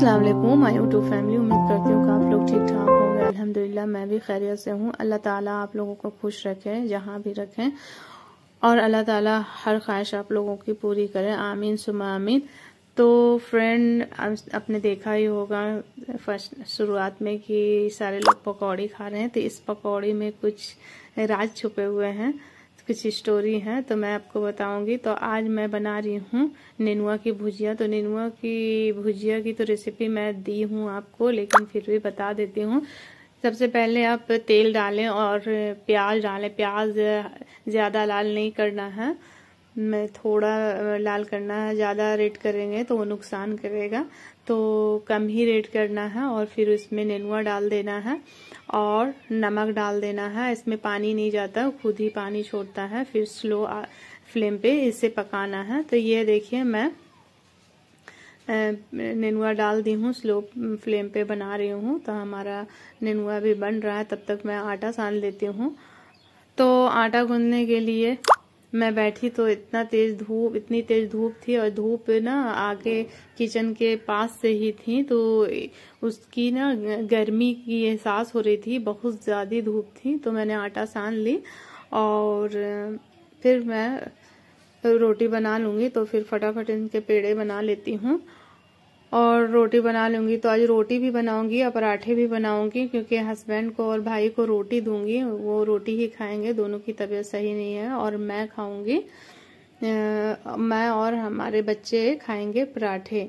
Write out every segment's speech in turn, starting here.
Aslam my to family उम्मीद करती हूँ आप लोग ठीक ठाक होंगे अल्हम्दुलिल्लाह मैं भी खैरियत से हूँ अल्लाह ताला आप लोगों को खुश रखें जहाँ भी रखें और अल्लाह ताला हर ख्वाहिश आप लोगों की पूरी करें आमीन सुमा आमीन तो फ्रेंड आपने देखा ही होगा फर्स्ट शुरुआत में कि सारे लोग पकौड़ी खा रहे हैं तो इस पकौड़ी में कुछ राज छुपे हुए हैं कुछ स्टोरी है तो मैं आपको बताऊंगी तो आज मैं बना रही हूँ नेनुआ की भुजिया तो नेनुआ की भुजिया की तो रेसिपी मैं दी हूँ आपको लेकिन फिर भी बता देती हूँ सबसे पहले आप तेल डालें और प्याज डालें प्याज ज़्यादा लाल नहीं करना है में थोड़ा लाल करना है ज़्यादा रेड करेंगे तो वो नुकसान करेगा तो कम ही रेड करना है और फिर उसमें नेनुआ डाल देना है और नमक डाल देना है इसमें पानी नहीं जाता खुद ही पानी छोड़ता है फिर स्लो फ्लेम पे इसे पकाना है तो ये देखिए मैं नेनुआ डाल दी हूँ स्लो फ्लेम पे बना रही हूँ तो हमारा नेनुआ भी बन रहा है तब तक मैं आटा सान लेती हूँ तो आटा गूंदने के लिए मैं बैठी तो इतना तेज धूप इतनी तेज धूप थी और धूप ना आगे किचन के पास से ही थी तो उसकी ना गर्मी की एहसास हो रही थी बहुत ज़्यादा धूप थी तो मैंने आटा सान ली और फिर मैं रोटी बना लूंगी तो फिर फटाफट इनके पेड़े बना लेती हूँ और रोटी बना लूंगी तो आज रोटी भी बनाऊंगी और पराठे भी बनाऊंगी क्योंकि हस्बैंड को और भाई को रोटी दूंगी वो रोटी ही खाएंगे दोनों की तबीयत सही नहीं है और मैं खाऊंगी मैं और हमारे बच्चे खाएंगे पराठे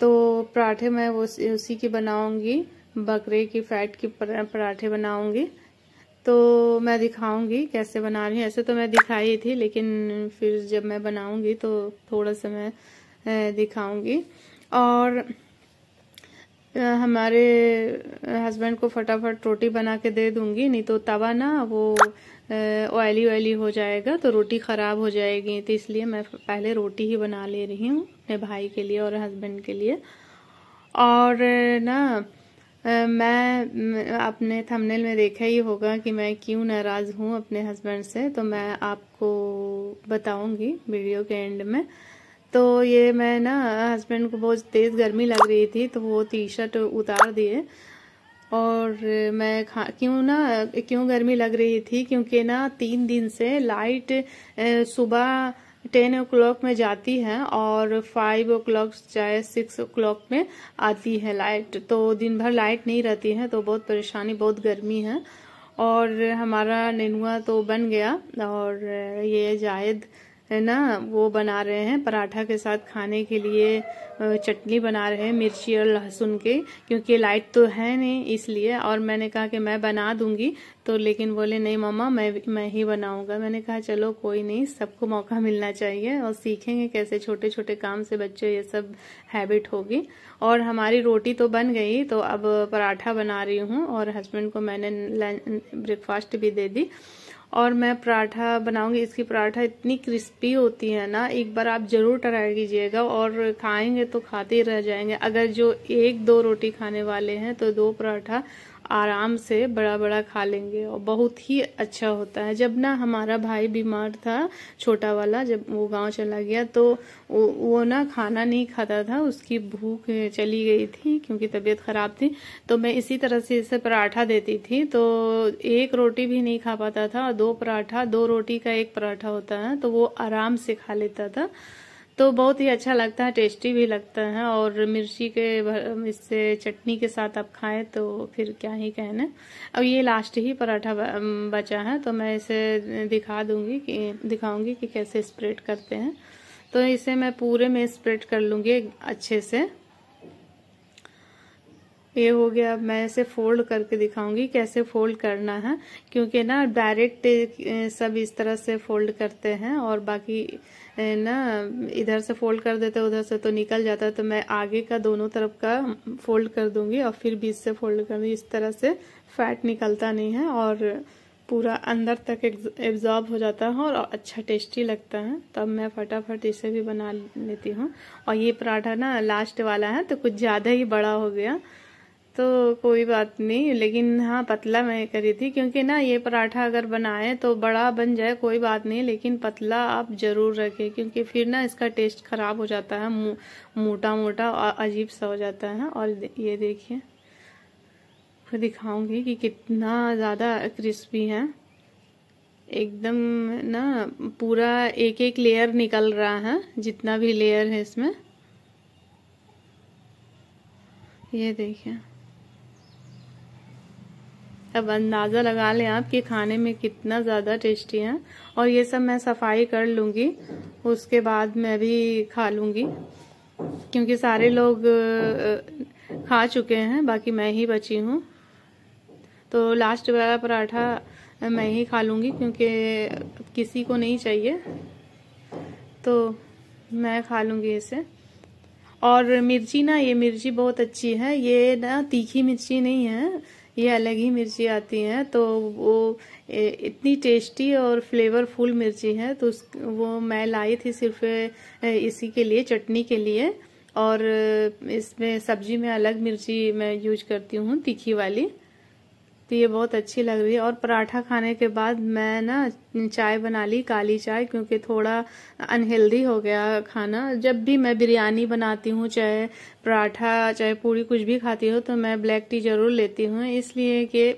तो पराठे मैं वो उसी की बनाऊंगी बकरे की फैट की पराठे बनाऊंगी तो मैं दिखाऊंगी कैसे बना रही हूँ ऐसे तो मैं दिखाई थी लेकिन फिर जब मैं बनाऊंगी तो थोड़ा सा मैं दिखाऊंगी और हमारे हस्बैंड को फटाफट रोटी बना के दे दूंगी नहीं तो तवा ना वो ऑयली ऑयली हो जाएगा तो रोटी ख़राब हो जाएगी तो इसलिए मैं पहले रोटी ही बना ले रही हूँ अपने भाई के लिए और हस्बैंड के लिए और ना मैं अपने थंबनेल में देखा ही होगा कि मैं क्यों नाराज़ हूँ अपने हस्बैंड से तो मैं आपको बताऊँगी वीडियो के एंड में तो ये मैं ना हस्बैंड को बहुत तेज़ गर्मी लग रही थी तो वो टी शर्ट उतार दिए और मैं खा क्यों ना क्यों गर्मी लग रही थी क्योंकि ना तीन दिन से लाइट सुबह टेन ओ क्लॉक में जाती है और फाइव ओ क्लॉक चाहे सिक्स ओ क्लॉक में आती है लाइट तो दिन भर लाइट नहीं रहती है तो बहुत परेशानी बहुत गर्मी है और हमारा नेनुआ तो बन गया और ये जायद है ना वो बना रहे हैं पराठा के साथ खाने के लिए चटनी बना रहे हैं मिर्ची और लहसुन के क्योंकि लाइट तो है नहीं इसलिए और मैंने कहा कि मैं बना दूंगी तो लेकिन बोले नहीं मम्मा मैं मैं ही बनाऊंगा मैंने कहा चलो कोई नहीं सबको मौका मिलना चाहिए और सीखेंगे कैसे छोटे छोटे काम से बच्चे ये सब हैबिट होगी और हमारी रोटी तो बन गई तो अब पराठा बना रही हूँ और हस्बैंड को मैंने ब्रेकफास्ट भी दे दी और मैं पराठा बनाऊंगी इसकी पराठा इतनी क्रिस्पी होती है ना एक बार आप ज़रूर ट्राई कीजिएगा और खाएंगे तो खाते ही रह जाएंगे अगर जो एक दो रोटी खाने वाले हैं तो दो पराठा आराम से बड़ा बड़ा खा लेंगे और बहुत ही अच्छा होता है जब ना हमारा भाई बीमार था छोटा वाला जब वो गांव चला गया तो वो, वो ना खाना नहीं खाता था उसकी भूख चली गई थी क्योंकि तबीयत ख़राब थी तो मैं इसी तरह से इसे पराठा देती थी तो एक रोटी भी नहीं खा पाता था दो पराठा दो रोटी का एक पराठा होता है तो वो आराम से खा लेता था तो बहुत ही अच्छा लगता है टेस्टी भी लगता है और मिर्ची के इससे चटनी के साथ आप खाएं तो फिर क्या ही कहना अब ये लास्ट ही पराठा बचा है तो मैं इसे दिखा दूंगी कि दिखाऊंगी कि कैसे स्प्रेड करते हैं तो इसे मैं पूरे में स्प्रेड कर लूँगी अच्छे से ये हो गया अब मैं इसे फोल्ड करके दिखाऊंगी कैसे फोल्ड करना है क्योंकि ना डायरेक्ट सब इस तरह से फोल्ड करते हैं और बाकी ना इधर से फोल्ड कर देते उधर से तो निकल जाता है तो मैं आगे का दोनों तरफ का फोल्ड कर दूंगी और फिर बीच से फोल्ड कर दूंगी इस तरह से फैट निकलता नहीं है और पूरा अंदर तक एब्जॉर्ब हो जाता है और अच्छा टेस्टी लगता है तब मैं फटाफट इसे भी बना लेती हूँ और ये पराठा ना लास्ट वाला है तो कुछ ज़्यादा ही बड़ा हो गया तो कोई बात नहीं लेकिन हाँ पतला मैं करी थी क्योंकि ना ये पराठा अगर बनाए तो बड़ा बन जाए कोई बात नहीं लेकिन पतला आप ज़रूर रखें क्योंकि फिर ना इसका टेस्ट ख़राब हो जाता है मोटा मोटा अजीब सा हो जाता है और ये देखिए फिर दिखाऊंगी कि कितना ज़्यादा क्रिस्पी है एकदम ना पूरा एक एक लेयर निकल रहा है जितना भी लेयर है इसमें ये देखिए अब अंदाज़ा लगा लें आप कि खाने में कितना ज़्यादा टेस्टी है और ये सब मैं सफाई कर लूँगी उसके बाद मैं भी खा लूँगी क्योंकि सारे लोग खा चुके हैं बाकी मैं ही बची हूँ तो लास्ट वाला पराठा मैं ही खा लूँगी क्योंकि किसी को नहीं चाहिए तो मैं खा लूँगी इसे और मिर्ची ना ये मिर्ची बहुत अच्छी है ये ना तीखी मिर्ची नहीं है ये अलग ही मिर्ची आती हैं तो वो इतनी टेस्टी और फ्लेवरफुल मिर्ची है तो उस वो मैं लाई थी सिर्फ इसी के लिए चटनी के लिए और इसमें सब्जी में अलग मिर्ची मैं यूज करती हूँ तीखी वाली तो ये बहुत अच्छी लग रही है और पराठा खाने के बाद मैं ना चाय बना ली काली चाय क्योंकि थोड़ा अनहेल्दी हो गया खाना जब भी मैं बिरयानी बनाती हूँ चाहे पराठा चाहे पूरी कुछ भी खाती हूँ तो मैं ब्लैक टी ज़रूर लेती हूँ इसलिए कि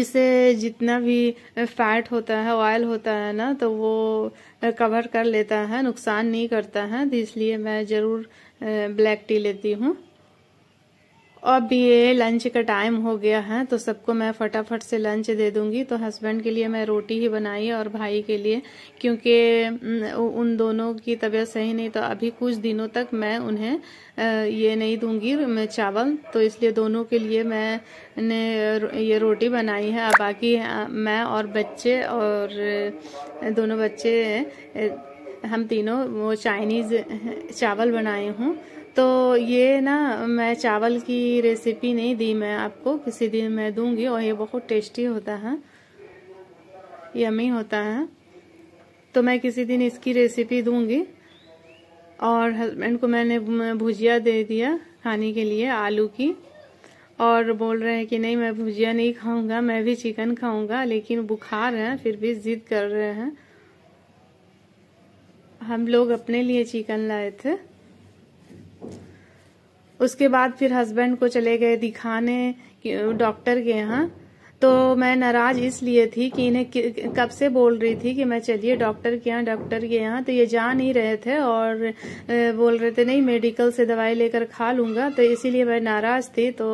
इसे जितना भी फैट होता है ऑयल होता है ना तो वो कवर कर लेता है नुकसान नहीं करता है तो इसलिए मैं ज़रूर ब्लैक टी लेती हूँ अब ये लंच का टाइम हो गया है तो सबको मैं फटाफट से लंच दे दूंगी तो हस्बैंड के लिए मैं रोटी ही बनाई और भाई के लिए क्योंकि उन दोनों की तबीयत सही नहीं तो अभी कुछ दिनों तक मैं उन्हें ये नहीं दूंगी मैं चावल तो इसलिए दोनों के लिए मैंने ये रोटी बनाई है बाकी मैं और बच्चे और दोनों बच्चे हम तीनों वो चाइनीज़ चावल बनाए हूँ तो ये ना मैं चावल की रेसिपी नहीं दी मैं आपको किसी दिन मैं दूंगी और ये बहुत टेस्टी होता है यमी होता है तो मैं किसी दिन इसकी रेसिपी दूंगी और हस्बैंड को मैंने भुजिया दे दिया खाने के लिए आलू की और बोल रहे हैं कि नहीं मैं भुजिया नहीं खाऊंगा मैं भी चिकन खाऊंगा लेकिन बुखार है फिर भी जिद कर रहे हैं हम लोग अपने लिए चिकन लाए थे उसके बाद फिर हस्बैंड को चले गए दिखाने डॉक्टर के यहाँ तो मैं नाराज इसलिए थी कि इन्हें कब से बोल रही थी कि मैं चलिए डॉक्टर के यहाँ डॉक्टर के यहाँ तो ये जा नहीं रहे थे और बोल रहे थे नहीं मेडिकल से दवाई लेकर खा लूंगा तो इसीलिए मैं नाराज़ थी तो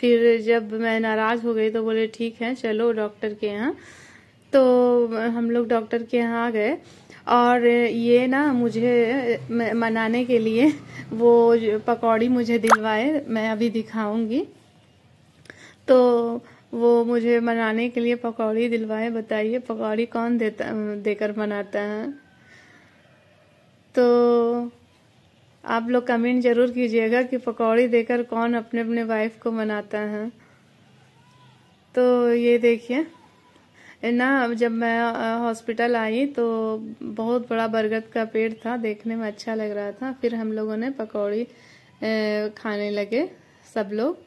फिर जब मैं नाराज़ हो गई तो बोले ठीक है चलो डॉक्टर के यहाँ तो हम लोग डॉक्टर के यहाँ आ गए और ये ना मुझे मनाने के लिए वो पकौड़ी मुझे दिलवाए मैं अभी दिखाऊंगी तो वो मुझे मनाने के लिए पकौड़ी दिलवाए बताइए पकौड़ी कौन देता देकर मनाता है तो आप लोग कमेंट जरूर कीजिएगा कि पकौड़ी देकर कौन अपने अपने वाइफ को मनाता है तो ये देखिए ना जब मैं हॉस्पिटल आई तो बहुत बड़ा बरगद का पेड़ था देखने में अच्छा लग रहा था फिर हम लोगों ने पकौड़ी खाने लगे सब लोग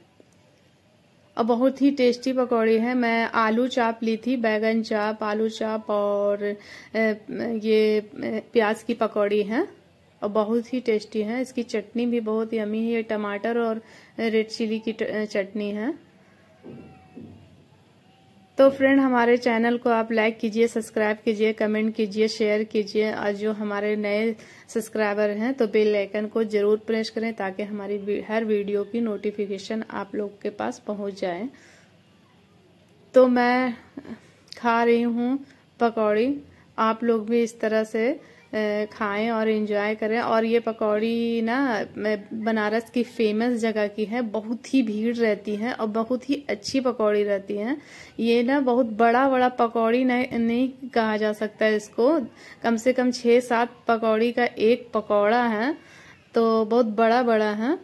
और बहुत ही टेस्टी पकौड़ी है मैं आलू चाप ली थी बैगन चाप आलू चाप और ये प्याज की पकौड़ी है और बहुत ही टेस्टी है इसकी चटनी भी बहुत यमी है ये टमाटर और रेड चिली की चटनी है तो फ्रेंड हमारे चैनल को आप लाइक कीजिए सब्सक्राइब कीजिए कमेंट कीजिए शेयर कीजिए और जो हमारे नए सब्सक्राइबर हैं तो बेल आइकन को ज़रूर प्रेस करें ताकि हमारी हर वीडियो की नोटिफिकेशन आप लोग के पास पहुंच जाए तो मैं खा रही हूँ पकौड़ी आप लोग भी इस तरह से खाएं और इंजॉय करें और ये पकौड़ी ना बनारस की फेमस जगह की है बहुत ही भीड़ रहती है और बहुत ही अच्छी पकौड़ी रहती है ये ना बहुत बड़ा बड़ा पकौड़ी नहीं कहा जा सकता है इसको कम से कम छः सात पकौड़ी का एक पकौड़ा है तो बहुत बड़ा बड़ा है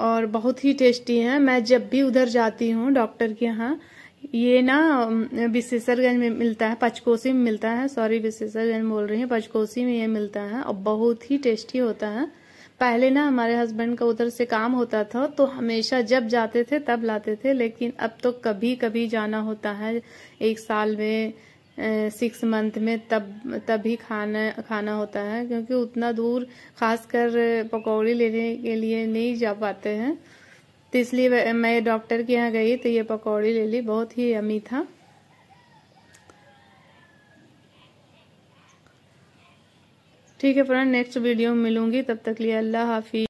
और बहुत ही टेस्टी है मैं जब भी उधर जाती हूँ डॉक्टर के यहाँ ये ना विशेषरगंज में मिलता है पचकोसी में मिलता है सॉरी विशेषरगंज बोल रही हूँ पचकोसी में ये मिलता है और बहुत ही टेस्टी होता है पहले ना हमारे हस्बैंड का उधर से काम होता था तो हमेशा जब जाते थे तब लाते थे लेकिन अब तो कभी कभी जाना होता है एक साल में सिक्स मंथ में तब तभी खाना खाना होता है क्योंकि उतना दूर खासकर पकौड़ी लेने के लिए नहीं जा पाते हैं तो इसलिए मैं डॉक्टर के यहाँ गई तो ये पकौड़ी ले ली बहुत ही अमी था ठीक है फ्रेंड नेक्स्ट वीडियो में मिलूंगी तब तक लिए अल्लाह हाफिज